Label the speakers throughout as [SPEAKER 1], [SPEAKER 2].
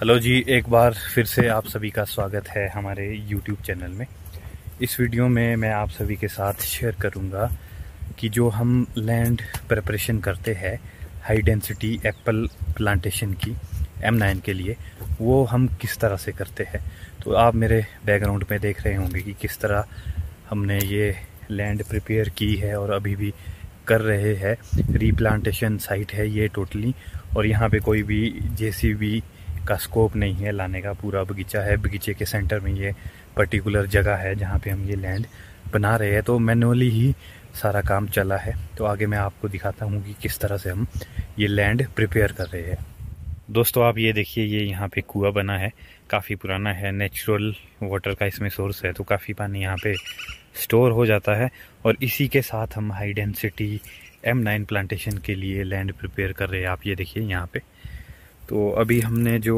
[SPEAKER 1] hello जी एक बार फिर से आप सभी का स्वागत है हमारे यूट्यूब चैनल में इस वीडियो में मैं आप सभी के साथ शेयर करूंगा कि जो हम लैंड प्रपरेशन करते हैं हाई डेंसिटी एप्पल प्लांटेशन की एम नाइन के लिए वो हम किस तरह से करते हैं तो आप मेरे बैकग्राउंड में देख रहे होंगे कि किस तरह हमने ये लैंड प्रिपेयर की है और अभी भी कर रहे हैं रीप्लांटेशन साइट है ये टोटली और यहाँ पे कोई भी जे का स्कोप नहीं है लाने का पूरा बगीचा है बगीचे के सेंटर में ये पर्टिकुलर जगह है जहाँ पे हम ये लैंड बना रहे हैं तो मैनुअली ही सारा काम चला है तो आगे मैं आपको दिखाता हूँ कि किस तरह से हम ये लैंड प्रिपेयर कर रहे हैं दोस्तों आप ये देखिए ये यहाँ पे कुआ बना है काफ़ी पुराना है नेचुरल वाटर का इसमें सोर्स है तो काफ़ी पानी यहाँ पे स्टोर हो जाता है और इसी के साथ हम high density M nine plantation के लिए लैंड प्रिपेयर कर रहे हैं आप ये देखिए यहाँ पे तो अभी हमने जो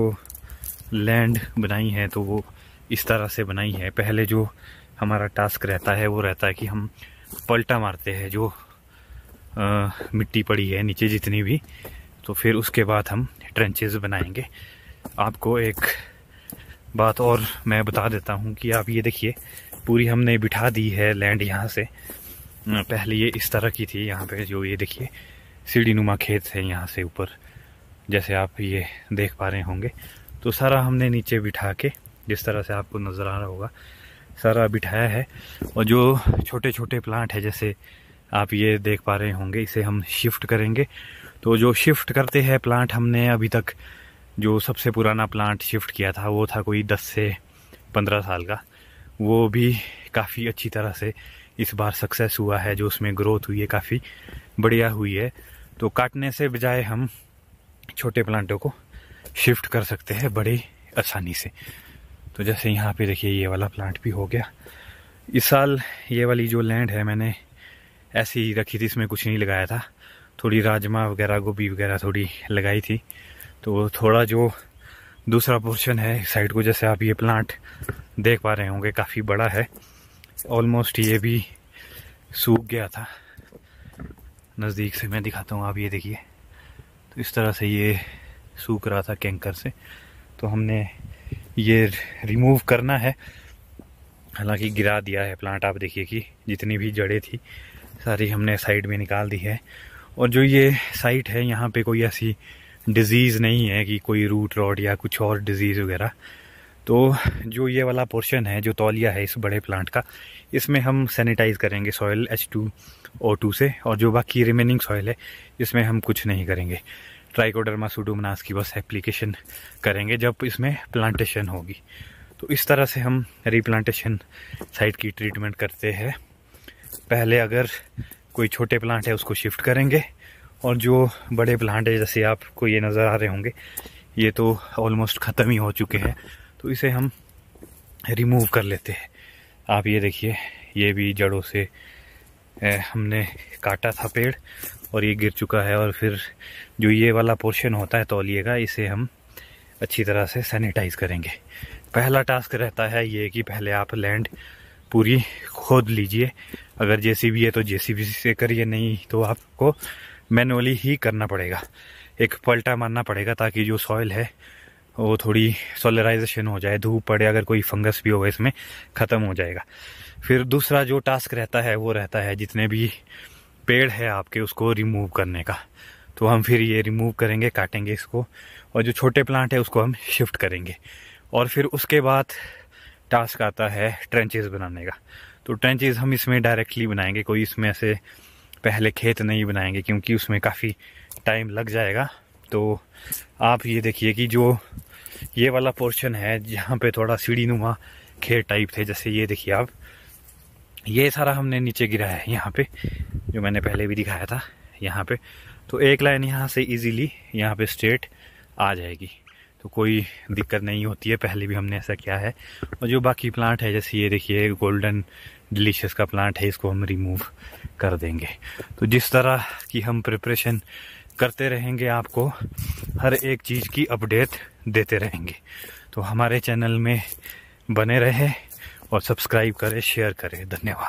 [SPEAKER 1] लैंड बनाई है तो वो इस तरह से बनाई है पहले जो हमारा टास्क रहता है वो रहता है कि हम पलटा मारते हैं जो आ, मिट्टी पड़ी है नीचे जितनी भी तो फिर उसके बाद हम ट्रेंचेज बनाएंगे आपको एक बात और मैं बता देता हूँ कि आप ये देखिए पूरी हमने बिठा दी है लैंड यहाँ से पहले ये इस तरह की थी यहाँ पे जो ये देखिए सीढ़ी नुमा खेत है यहाँ से ऊपर जैसे आप ये देख पा रहे होंगे तो सारा हमने नीचे बिठा के जिस तरह से आपको नज़र आ रहा होगा सारा बिठाया है और जो छोटे छोटे प्लांट है जैसे आप ये देख पा रहे होंगे इसे हम शिफ्ट करेंगे तो जो शिफ्ट करते हैं प्लांट हमने अभी तक जो सबसे पुराना प्लांट शिफ्ट किया था वो था कोई दस से पंद्रह साल का वो भी काफ़ी अच्छी तरह से इस बार सक्सेस हुआ है जो उसमें ग्रोथ हुई है काफ़ी बढ़िया हुई है तो काटने से बजाय हम छोटे प्लांटों को शिफ्ट कर सकते हैं बड़े आसानी से तो जैसे यहाँ पे देखिए ये वाला प्लांट भी हो गया इस साल ये वाली जो लैंड है मैंने ऐसी ही रखी थी इसमें कुछ नहीं लगाया था थोड़ी राजमा वगैरह गोभी वगैरह थोड़ी लगाई थी तो थोड़ा जो दूसरा पोर्शन है साइड को जैसे आप ये प्लांट देख पा रहे होंगे काफ़ी बड़ा है ऑलमोस्ट ये भी सूख गया था नज़दीक से मैं दिखाता हूँ आप ये देखिए तो इस तरह से ये सूख रहा था कैंकर से तो हमने ये रिमूव करना है हालांकि गिरा दिया है प्लांट आप देखिए कि जितनी भी जड़ें थी सारी हमने साइड में निकाल दी है और जो ये साइट है यहाँ पे कोई ऐसी डिजीज़ नहीं है कि कोई रूट रॉड या कुछ और डिजीज़ वगैरह तो जो ये वाला पोर्शन है जो तौलिया है इस बड़े प्लांट का इसमें हम सैनिटाइज़ करेंगे सॉयल एच टू O2 से और जो बाकी रिमेनिंग सॉइल है इसमें हम कुछ नहीं करेंगे ट्राइकोडरमा सुडोमनास की बस एप्लीकेशन करेंगे जब इसमें प्लांटेशन होगी तो इस तरह से हम रिप्लांटेशन साइट की ट्रीटमेंट करते हैं पहले अगर कोई छोटे प्लांट है उसको शिफ्ट करेंगे और जो बड़े प्लांट है जैसे आपको ये नज़र आ रहे होंगे ये तो ऑलमोस्ट ख़त्म ही हो चुके हैं तो इसे हम रिमूव कर लेते हैं आप ये देखिए ये भी जड़ों से हमने काटा था पेड़ और ये गिर चुका है और फिर जो ये वाला पोर्शन होता है तौलिए का इसे हम अच्छी तरह से सैनिटाइज करेंगे पहला टास्क रहता है ये कि पहले आप लैंड पूरी खोद लीजिए अगर जेसीबी है तो जेसीबी से करिए नहीं तो आपको मैनुअली ही करना पड़ेगा एक पलटा मारना पड़ेगा ताकि जो सॉइल है वो थोड़ी सोलराइजेशन हो जाए धूप पड़े अगर कोई फंगस भी होगा इसमें ख़त्म हो जाएगा फिर दूसरा जो टास्क रहता है वो रहता है जितने भी पेड़ है आपके उसको रिमूव करने का तो हम फिर ये रिमूव करेंगे काटेंगे इसको और जो छोटे प्लांट है उसको हम शिफ्ट करेंगे और फिर उसके बाद टास्क आता है ट्रेंचेस बनाने का तो ट्रेंचेस हम इसमें डायरेक्टली बनाएंगे कोई इसमें ऐसे पहले खेत नहीं बनाएंगे क्योंकि उसमें काफ़ी टाइम लग जाएगा तो आप ये देखिए कि जो ये वाला पोर्शन है जहाँ पे थोड़ा सीढ़ी नुमा खेत टाइप थे जैसे ये देखिए आप ये सारा हमने नीचे गिरा है यहाँ पे जो मैंने पहले भी दिखाया था यहाँ पे तो एक लाइन यहाँ से इजीली यहाँ पे स्ट्रेट आ जाएगी तो कोई दिक्कत नहीं होती है पहले भी हमने ऐसा किया है और जो बाकी प्लांट है जैसे ये देखिए गोल्डन डिलीशियस का प्लांट है इसको हम रिमूव कर देंगे तो जिस तरह की हम प्रिपरेशन करते रहेंगे आपको हर एक चीज़ की अपडेट देते रहेंगे तो हमारे चैनल में बने रहे और सब्सक्राइब करें शेयर करें धन्यवाद